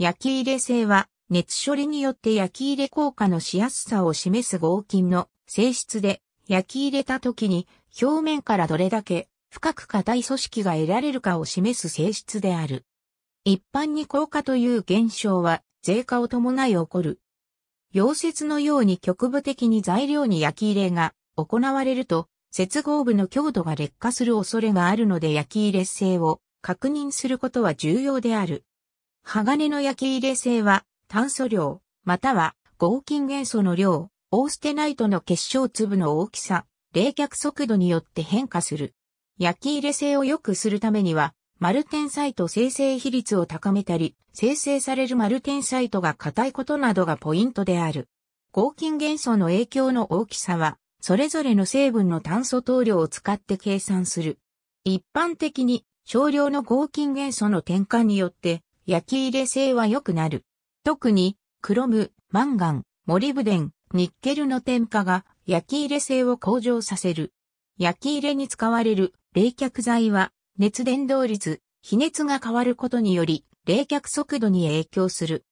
焼き入れ性は、熱処理によって焼き入れ効果のしやすさを示す合金の性質で、焼き入れた時に表面からどれだけ深く硬い組織が得られるかを示す性質である。一般に硬化という現象は、税化を伴い起こる。溶接のように局部的に材料に焼き入れが行われると、接合部の強度が劣化する恐れがあるので焼き入れ性を確認することは重要である。鋼の焼き入れ性は、炭素量、または合金元素の量、オーステナイトの結晶粒の大きさ、冷却速度によって変化する。焼き入れ性を良くするためには、マルテンサイト生成比率を高めたり、生成されるマルテンサイトが硬いことなどがポイントである。合金元素の影響の大きさは、それぞれの成分の炭素等量を使って計算する。一般的に、少量の合金元素の転換によって、焼き入れ性は良くなる。特に、クロム、マンガン、モリブデン、ニッケルの添加が焼き入れ性を向上させる。焼き入れに使われる冷却剤は熱伝導率、比熱が変わることにより冷却速度に影響する。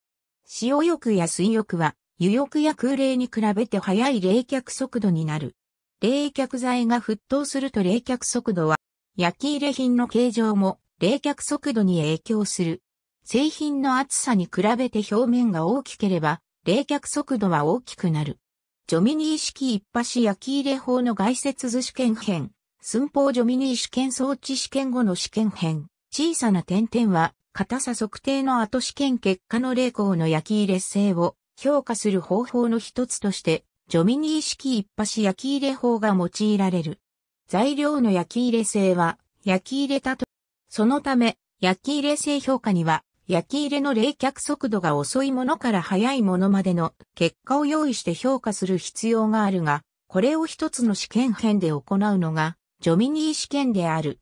塩浴や水浴は湯浴や空冷に比べて速い冷却速度になる。冷却剤が沸騰すると冷却速度は焼き入れ品の形状も冷却速度に影響する。製品の厚さに比べて表面が大きければ、冷却速度は大きくなる。ジョミニー式一発焼き入れ法の外接図試験編、寸法ジョミニー試験装置試験後の試験編、小さな点々は、硬さ測定の後試験結果の冷凍の焼き入れ性を評価する方法の一つとして、ジョミニー式一発焼き入れ法が用いられる。材料の焼き入れ性は、焼き入れたと、そのため、焼き入れ性評価には、焼き入れの冷却速度が遅いものから速いものまでの結果を用意して評価する必要があるが、これを一つの試験編で行うのが、ジョミニー試験である。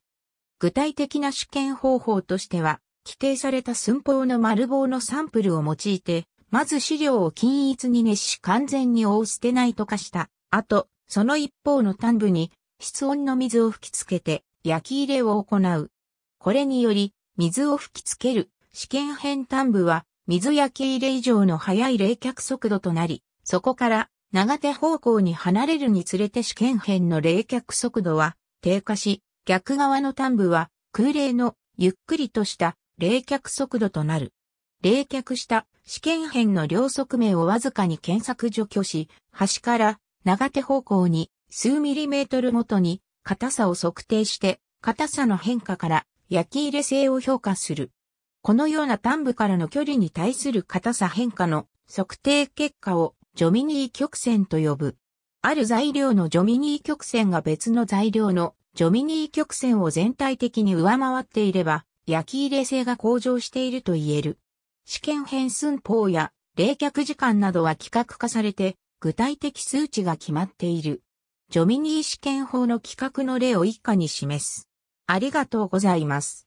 具体的な試験方法としては、規定された寸法の丸棒のサンプルを用いて、まず資料を均一に熱し完全に覆捨てないとかした。あと、その一方の端部に室温の水を吹きつけて焼き入れを行う。これにより、水を吹きつける試験片端部は水焼き入れ以上の速い冷却速度となり、そこから長手方向に離れるにつれて試験片の冷却速度は低下し、逆側の端部は空冷のゆっくりとした冷却速度となる。冷却した試験片の両側面をわずかに検索除去し、端から長手方向に数ミリメートルごとに硬さを測定して、硬さの変化から焼き入れ性を評価する。このような端部からの距離に対する硬さ変化の測定結果をジョミニー曲線と呼ぶ。ある材料のジョミニー曲線が別の材料のジョミニー曲線を全体的に上回っていれば、焼き入れ性が向上していると言える。試験変寸法や冷却時間などは規格化されて、具体的数値が決まっている。ジョミニー試験法の規格の例を以下に示す。ありがとうございます。